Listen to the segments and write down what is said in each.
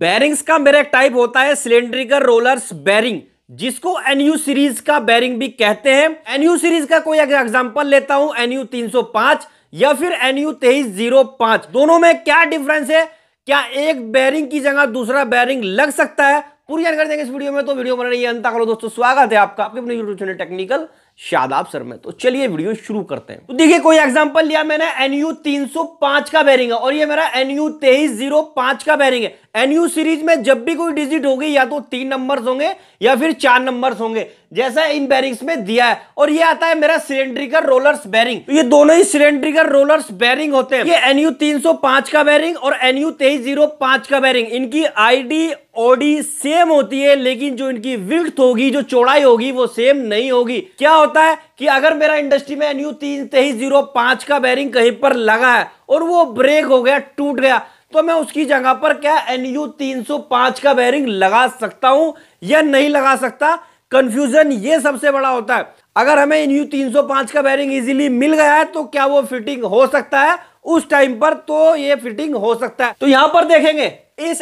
bearings का मेरा एक टाइप होता है सिलेंड्रिकल रोलर्स बैरिंग जिसको एनयू सीरीज का बैरिंग भी कहते हैं एनयू सीरीज का कोई एग्जांपल लेता हूं एनयू 305 या फिर एनयू 2305 दोनों में क्या डिफरेंस है क्या एक बैरिंग की जगह दूसरा बैरिंग लग सकता है पूरी जानकारी देंगे इस वीडियो में तो वीडियो बना रही है अंत दोस्तों स्वागत है आपका आपके अपने YouTube channel technical Shadab sir में तो चलिए वीडियो शुरू करते हैं तो देखिए कोई एग्जांपल लिया मैंने एनयू 305 का बैरिंग है और ये मेरा एनयू तेईस जीरो पांच का बैरिंग है एनयू सीरीज में जब भी कोई डिजिट होगी या तो तीन नंबर्स होंगे या फिर चार नंबर्स होंगे जैसा इन बैरिंग्स में दिया है और ये आता है मेरा सिलेंड्रिकल रोलर्स बैरिंग तो ये दोनों ही सिलेंड्रिकल रोलर्स बैरिंग होते हैं ये एनयू 305 का बैरिंग और एनयू तेईस जीरो पांच का बैरिंग इनकी आईडी ओडी सेम होती है लेकिन जो इनकी विल्थ होगी जो चौड़ाई होगी वो सेम नहीं होगी क्या होता है कि अगर मेरा इंडस्ट्री में एनयू तीन तेईस जीरो पांच का बैरिंग कहीं पर लगा है और वो ब्रेक हो गया टूट गया तो मैं उसकी जगह पर क्या एनयू तीन सौ पांच का बैरिंग लगा सकता हूं या नहीं लगा सकता कंफ्यूजन ये सबसे बड़ा होता है अगर हमें एनयू 305 का बैरिंग इजीली मिल गया है तो क्या वो फिटिंग हो सकता है उस टाइम पर तो ये फिटिंग हो सकता है तो यहां पर देखेंगे इस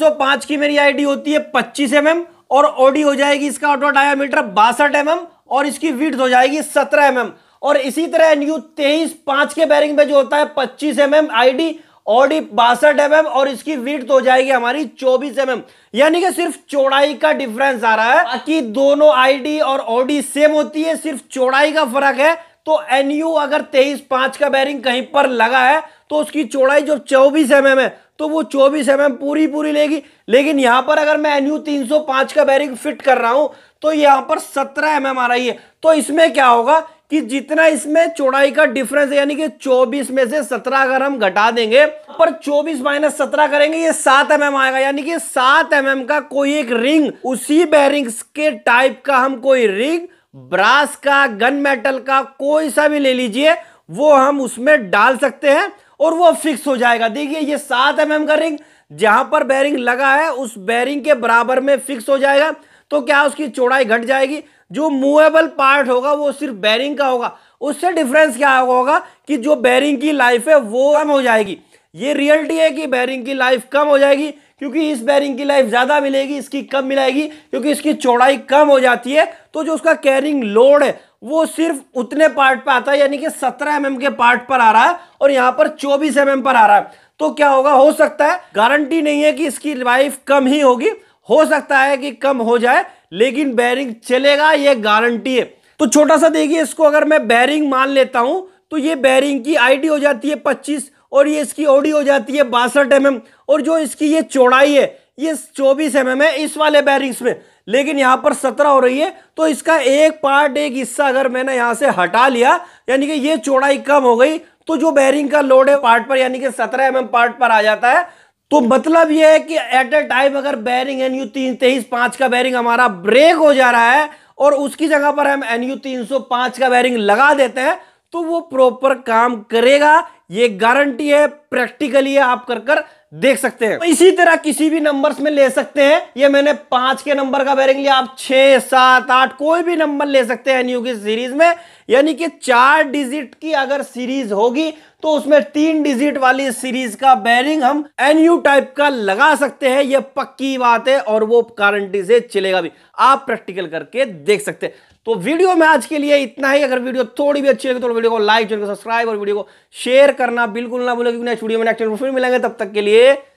सौ पांच की मेरी आईडी होती है पच्चीस एम एम और ओडी हो जाएगी इसका ऑटो डायामीटर बासठ एम एम और इसकी वीट हो जाएगी सत्रह एम और इसी तरह यू तेईस पांच के बैरिंग में जो होता है पच्चीस एम एम आई ऑडी बासठ एम और इसकी वीट हो जाएगी हमारी चौबीस एम यानी कि सिर्फ चौड़ाई का डिफरेंस आ रहा है कि दोनों आईडी और ऑडी सेम होती है सिर्फ चौड़ाई का फर्क है तो एनयू अगर तेईस पांच का बैरिंग कहीं पर लगा है तो उसकी चौड़ाई जो चौबीस एम है तो वो 24 एम एम पूरी पूरी लेगी लेकिन यहां पर अगर मैं एनयू 305 का बैरिंग फिट कर रहा हूं तो यहां पर 17 एम आ रही है तो इसमें क्या होगा कि जितना इसमें चौड़ाई का डिफरेंस यानी कि 24 में से 17 अगर हम घटा देंगे पर 24 माइनस सत्रह करेंगे ये 7 एम mm आएगा यानी कि 7 एम mm का कोई एक रिंग उसी बैरिंग के टाइप का हम कोई रिंग ब्रास का गन मेटल का कोई सा भी ले लीजिए वो हम उसमें डाल सकते हैं और वो फिक्स हो जाएगा देखिए ये सात एम का रिंग जहां पर बैरिंग लगा है उस बैरिंग के बराबर में फिक्स हो जाएगा तो क्या उसकी चौड़ाई घट जाएगी जो मूवेबल पार्ट होगा वो सिर्फ बैरिंग का होगा उससे डिफरेंस क्या होगा कि जो बैरिंग की लाइफ है वो कम हो जाएगी ये रियलिटी है कि बैरिंग की लाइफ कम हो जाएगी क्योंकि इस बैरिंग की लाइफ ज़्यादा मिलेगी इसकी कम मिलाएगी क्योंकि इसकी चौड़ाई कम हो जाती है तो जो उसका कैरिंग लोड है वो सिर्फ उतने पार्ट पर आता है यानी कि 17 एम mm के पार्ट पर आ रहा है और यहाँ पर 24 एम mm पर आ रहा है तो क्या होगा हो सकता है गारंटी नहीं है कि इसकी लाइफ कम ही होगी हो सकता है कि कम हो जाए लेकिन बैरिंग चलेगा ये गारंटी है तो छोटा सा देखिए इसको अगर मैं बैरिंग मान लेता हूँ तो ये बैरिंग की आईडी हो जाती है पच्चीस और ये इसकी ओडी हो जाती है बासठ एम mm, और जो इसकी ये चौड़ाई है ये चौबीस एम mm है इस वाले बैरिंग्स में लेकिन यहां पर सत्रह हो रही है तो इसका एक पार्ट एक हिस्सा अगर मैंने यहां से हटा लिया यानी कि ये चौड़ाई कम हो गई तो जो बैरिंग का लोड है पार्ट पर यानी कि सत्रह एम mm पार्ट पर आ जाता है तो मतलब यह है कि एट ए टाइम अगर बैरिंग एन यू तीन तेईस पांच का बैरिंग हमारा ब्रेक हो जा रहा है और उसकी जगह पर हम एन यू तीन सौ पांच का बैरिंग लगा देते हैं तो वो प्रॉपर काम करेगा ये गारंटी है प्रैक्टिकली आप कर कर देख सकते हैं इसी तरह किसी भी नंबर्स में ले सकते हैं ये मैंने पांच के नंबर का बैरिंग लिया आप छह सात आठ कोई भी नंबर ले सकते हैं एनयू की सीरीज में यानी कि चार डिजिट की अगर सीरीज होगी तो उसमें तीन डिजिट वाली सीरीज का बैरिंग हम एनयू टाइप का लगा सकते हैं यह पक्की बात है और वो गारंटी से चलेगा भी आप प्रैक्टिकल करके देख सकते हैं तो वीडियो में आज के लिए इतना ही अगर वीडियो थोड़ी भी अच्छी लगी तो वीडियो को लाइक सब्सक्राइब और वीडियो को शेयर करना बिल्कुल ना भूलें क्योंकि नेक्स्ट वीडियो में नेक्स्ट फिर मिलेंगे तब तक के लिए